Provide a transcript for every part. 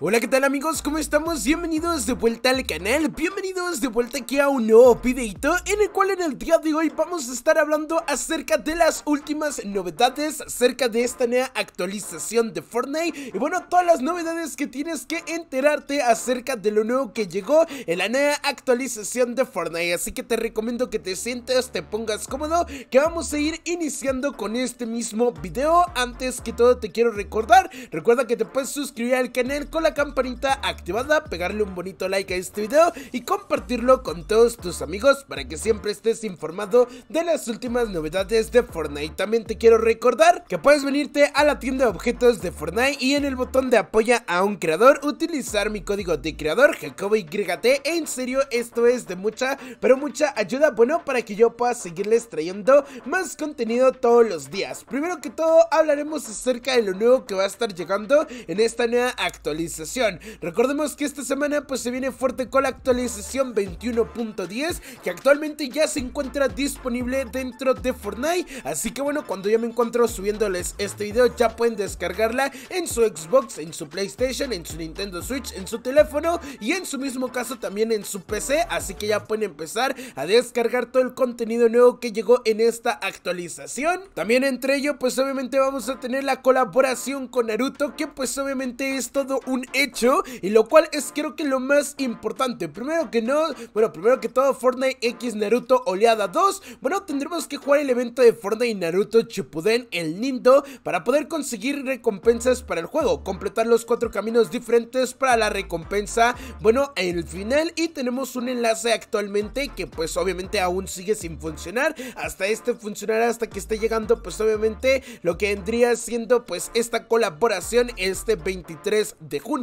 Hola qué tal amigos, ¿cómo estamos? Bienvenidos de vuelta al canal, bienvenidos de vuelta aquí a un nuevo videito en el cual en el día de hoy vamos a estar hablando acerca de las últimas novedades acerca de esta nueva actualización de Fortnite y bueno, todas las novedades que tienes que enterarte acerca de lo nuevo que llegó en la nueva actualización de Fortnite, así que te recomiendo que te sientes, te pongas cómodo que vamos a ir iniciando con este mismo video, antes que todo te quiero recordar, recuerda que te puedes suscribir al canal con la campanita activada, pegarle un bonito like a este video y compartirlo con todos tus amigos para que siempre estés informado de las últimas novedades de Fortnite. También te quiero recordar que puedes venirte a la tienda de objetos de Fortnite y en el botón de apoya a un creador utilizar mi código de creador JacoboYT. En serio, esto es de mucha, pero mucha ayuda, bueno, para que yo pueda seguirles trayendo más contenido todos los días. Primero que todo, hablaremos acerca de lo nuevo que va a estar llegando en esta nueva actualización Recordemos que esta semana pues se viene fuerte con la actualización 21.10 que actualmente ya se encuentra disponible dentro de Fortnite. Así que bueno, cuando yo me encuentro subiéndoles este video ya pueden descargarla en su Xbox, en su PlayStation, en su Nintendo Switch, en su teléfono y en su mismo caso también en su PC. Así que ya pueden empezar a descargar todo el contenido nuevo que llegó en esta actualización. También entre ello pues obviamente vamos a tener la colaboración con Naruto que pues obviamente es todo un hecho y lo cual es creo que lo más importante. Primero que no, bueno, primero que todo Fortnite X Naruto Oleada 2, bueno, tendremos que jugar el evento de Fortnite Naruto Chipuden el Nindo para poder conseguir recompensas para el juego, completar los cuatro caminos diferentes para la recompensa, bueno, el final y tenemos un enlace actualmente que pues obviamente aún sigue sin funcionar, hasta este funcionará hasta que esté llegando pues obviamente lo que vendría siendo pues esta colaboración este 23 de julio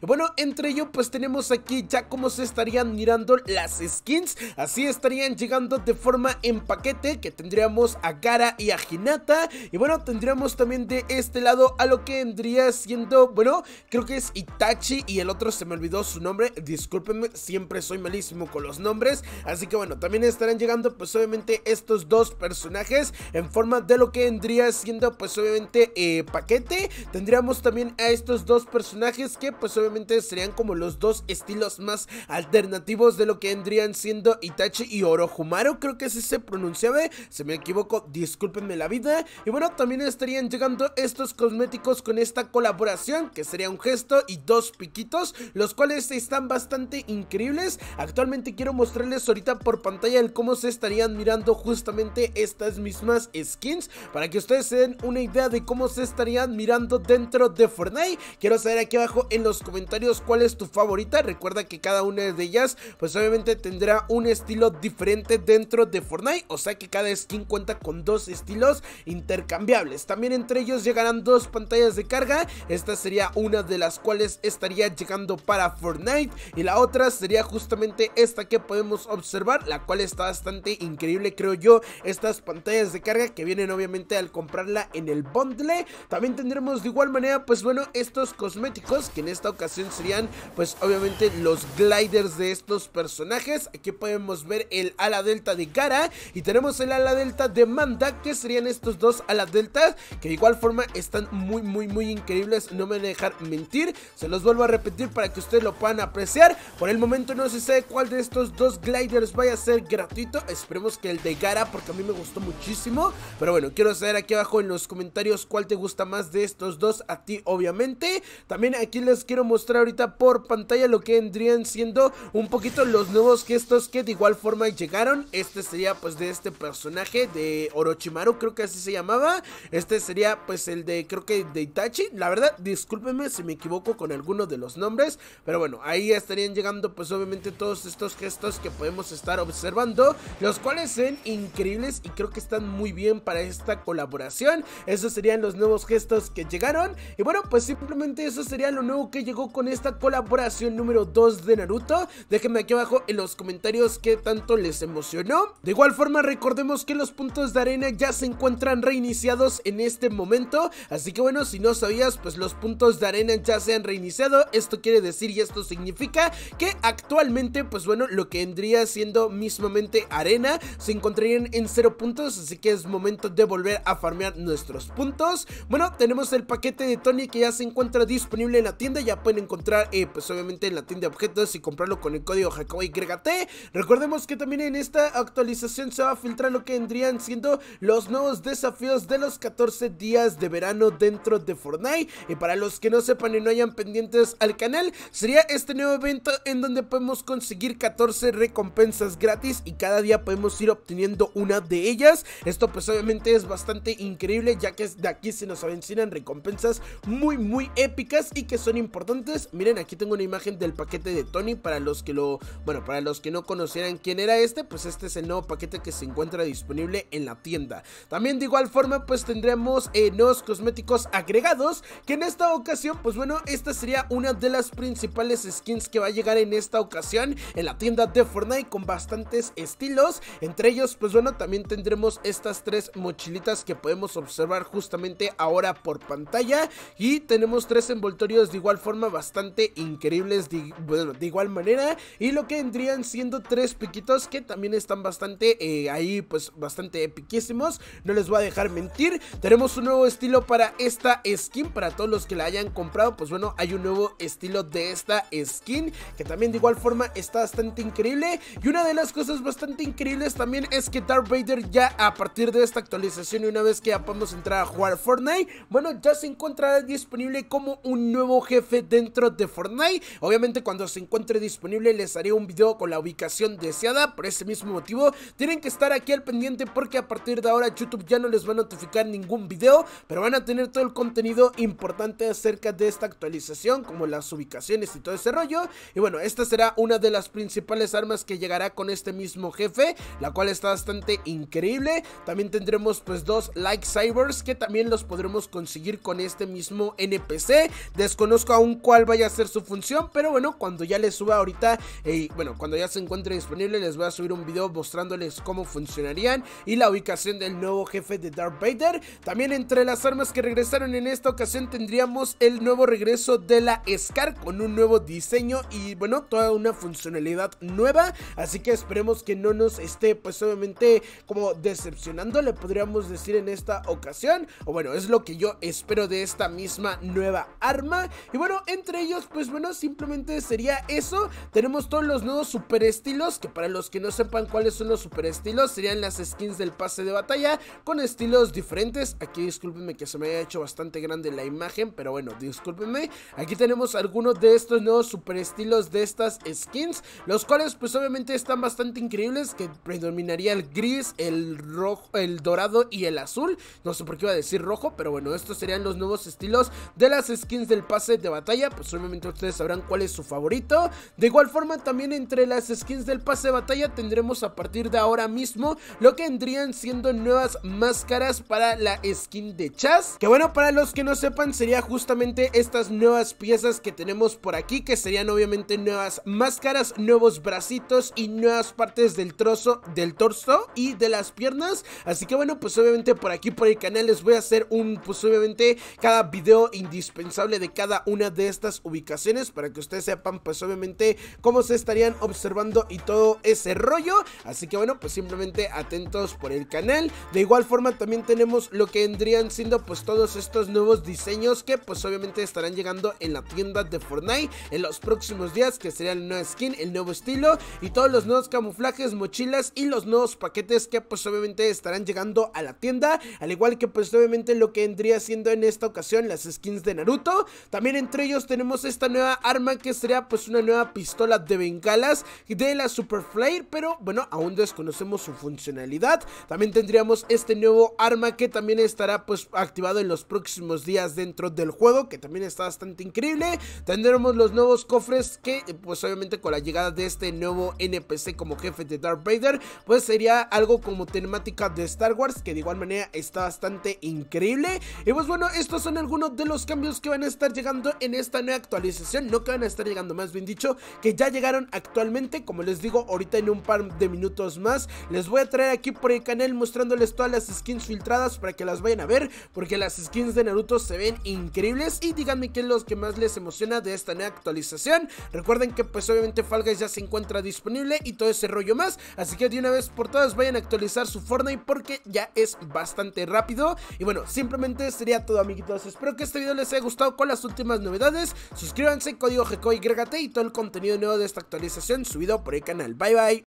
y bueno, entre ellos pues tenemos aquí ya cómo se estarían mirando las skins. Así estarían llegando de forma en paquete que tendríamos a Gara y a Hinata. Y bueno, tendríamos también de este lado a lo que vendría siendo, bueno, creo que es Itachi y el otro se me olvidó su nombre. Discúlpenme, siempre soy malísimo con los nombres. Así que bueno, también estarán llegando pues obviamente estos dos personajes en forma de lo que vendría siendo pues obviamente eh, paquete. Tendríamos también a estos dos personajes que pues obviamente serían como los dos estilos más alternativos de lo que vendrían siendo Itachi y Orohumaru creo que así se pronunciaba, se me equivoco, discúlpenme la vida. Y bueno, también estarían llegando estos cosméticos con esta colaboración, que sería un gesto y dos piquitos, los cuales están bastante increíbles. Actualmente quiero mostrarles ahorita por pantalla el cómo se estarían mirando justamente estas mismas skins, para que ustedes se den una idea de cómo se estarían mirando dentro de Fortnite. Quiero saber aquí abajo en los comentarios cuál es tu favorita. Recuerda que cada una de ellas, pues obviamente tendrá un estilo diferente dentro de Fortnite. O sea que cada skin cuenta con dos estilos intercambiables. También entre ellos llegarán dos pantallas de carga. Esta sería una de las cuales estaría llegando para Fortnite. Y la otra sería justamente esta que podemos observar, la cual está bastante increíble, creo yo. Estas pantallas de carga que vienen obviamente al comprarla en el bundle. También tendremos de igual manera, pues bueno, estos cosméticos en esta ocasión serían pues obviamente los gliders de estos personajes. Aquí podemos ver el ala delta de Gara y tenemos el ala delta de Manda que serían estos dos ala delta que de igual forma están muy muy muy increíbles, no me van a dejar mentir. Se los vuelvo a repetir para que ustedes lo puedan apreciar. Por el momento no se sabe cuál de estos dos gliders vaya a ser gratuito. Esperemos que el de Gara porque a mí me gustó muchísimo. Pero bueno, quiero saber aquí abajo en los comentarios cuál te gusta más de estos dos a ti obviamente. También aquí les quiero mostrar ahorita por pantalla lo que vendrían siendo un poquito los nuevos gestos que de igual forma llegaron. Este sería pues de este personaje de Orochimaru, creo que así se llamaba. Este sería pues el de creo que de Itachi. La verdad, discúlpenme si me equivoco con alguno de los nombres, pero bueno, ahí estarían llegando pues obviamente todos estos gestos que podemos estar observando, los cuales son increíbles y creo que están muy bien para esta colaboración. Esos serían los nuevos gestos que llegaron y bueno, pues simplemente eso sería lo que llegó con esta colaboración número 2 de Naruto. Déjenme aquí abajo en los comentarios qué tanto les emocionó. De igual forma, recordemos que los puntos de arena ya se encuentran reiniciados en este momento. Así que bueno, si no sabías, pues los puntos de arena ya se han reiniciado. Esto quiere decir y esto significa que actualmente, pues bueno, lo que vendría siendo mismamente arena se encontrarían en 0 puntos. Así que es momento de volver a farmear nuestros puntos. Bueno, tenemos el paquete de Tony que ya se encuentra disponible en la tienda ya pueden encontrar, eh, pues obviamente en la tienda de objetos y comprarlo con el código gregate Recordemos que también en esta actualización se va a filtrar lo que vendrían siendo los nuevos desafíos de los 14 días de verano dentro de Fortnite. Y para los que no sepan y no hayan pendientes al canal, sería este nuevo evento en donde podemos conseguir 14 recompensas gratis y cada día podemos ir obteniendo una de ellas. Esto pues obviamente es bastante increíble ya que de aquí se nos avecinan recompensas muy muy épicas y que son importantes. Miren, aquí tengo una imagen del paquete de Tony para los que lo, bueno, para los que no conocieran quién era este, pues este es el nuevo paquete que se encuentra disponible en la tienda. También de igual forma, pues tendremos eh, nuevos cosméticos agregados, que en esta ocasión, pues bueno, esta sería una de las principales skins que va a llegar en esta ocasión en la tienda de Fortnite con bastantes estilos, entre ellos, pues bueno, también tendremos estas tres mochilitas que podemos observar justamente ahora por pantalla y tenemos tres envoltorios de igual forma bastante increíbles de, bueno, de igual manera y lo que vendrían siendo tres piquitos que también están bastante eh, ahí pues bastante epiquísimos, no les voy a dejar mentir, tenemos un nuevo estilo para esta skin, para todos los que la hayan comprado pues bueno hay un nuevo estilo de esta skin que también de igual forma está bastante increíble y una de las cosas bastante increíbles también es que Darth Vader ya a partir de esta actualización y una vez que ya podemos entrar a jugar Fortnite, bueno ya se encontrará disponible como un nuevo jefe dentro de Fortnite. Obviamente cuando se encuentre disponible les haré un video con la ubicación deseada. Por ese mismo motivo tienen que estar aquí al pendiente porque a partir de ahora YouTube ya no les va a notificar ningún video. Pero van a tener todo el contenido importante acerca de esta actualización como las ubicaciones y todo ese rollo. Y bueno, esta será una de las principales armas que llegará con este mismo jefe. La cual está bastante increíble. También tendremos pues dos Like Cybers que también los podremos conseguir con este mismo NPC. Desconozco aún cuál vaya a ser su función, pero bueno, cuando ya les suba ahorita, y eh, bueno, cuando ya se encuentre disponible, les voy a subir un video mostrándoles cómo funcionarían y la ubicación del nuevo jefe de Darth Vader. También entre las armas que regresaron en esta ocasión tendríamos el nuevo regreso de la Scar con un nuevo diseño y bueno, toda una funcionalidad nueva, así que esperemos que no nos esté pues obviamente como decepcionando, le podríamos decir en esta ocasión, o bueno, es lo que yo espero de esta misma nueva arma y bueno, entre ellos, pues bueno, simplemente sería eso. Tenemos todos los nuevos super estilos, que para los que no sepan cuáles son los super estilos, serían las skins del pase de batalla con estilos diferentes. Aquí discúlpenme que se me haya hecho bastante grande la imagen, pero bueno, discúlpenme. Aquí tenemos algunos de estos nuevos super estilos de estas skins, los cuales pues obviamente están bastante increíbles, que predominaría el gris, el rojo, el dorado y el azul. No sé por qué iba a decir rojo, pero bueno, estos serían los nuevos estilos de las skins del pase de batalla, pues obviamente ustedes sabrán cuál es su favorito. De igual forma, también entre las skins del pase de batalla tendremos a partir de ahora mismo lo que vendrían siendo nuevas máscaras para la skin de Chaz. Que bueno, para los que no sepan, sería justamente estas nuevas piezas que tenemos por aquí, que serían obviamente nuevas máscaras, nuevos bracitos y nuevas partes del trozo del torso y de las piernas. Así que bueno, pues obviamente por aquí por el canal les voy a hacer un, pues obviamente cada video indispensable de cada una de estas ubicaciones para que ustedes sepan pues obviamente cómo se estarían observando y todo ese rollo. Así que bueno, pues simplemente atentos por el canal. De igual forma también tenemos lo que vendrían siendo pues todos estos nuevos diseños que pues obviamente estarán llegando en la tienda de Fortnite en los próximos días que sería el nuevo skin, el nuevo estilo y todos los nuevos camuflajes, mochilas y los nuevos paquetes que pues obviamente estarán llegando a la tienda. Al igual que pues obviamente lo que vendría siendo en esta ocasión las skins de Naruto. También entre ellos tenemos esta nueva arma que sería pues una nueva pistola de bengalas de la Super Flare, pero bueno, aún desconocemos su funcionalidad. También tendríamos este nuevo arma que también estará pues activado en los próximos días dentro del juego, que también está bastante increíble. Tendremos los nuevos cofres que eh, pues obviamente con la llegada de este nuevo NPC como jefe de Darth Vader, pues sería algo como temática de Star Wars, que de igual manera está bastante increíble. Y pues bueno, estos son algunos de los cambios que van a estar llegando en esta nueva actualización, no que van a estar llegando más bien dicho, que ya llegaron actualmente, como les digo, ahorita en un par de minutos más, les voy a traer aquí por el canal mostrándoles todas las skins filtradas para que las vayan a ver, porque las skins de Naruto se ven increíbles y díganme qué es lo que más les emociona de esta nueva actualización, recuerden que pues obviamente Fall ya se encuentra disponible y todo ese rollo más, así que de una vez por todas vayan a actualizar su Fortnite porque ya es bastante rápido y bueno, simplemente sería todo amiguitos, espero que este video les haya gustado con las últimas más novedades, suscríbanse, código GECO y todo el contenido nuevo de esta actualización subido por el canal. Bye bye.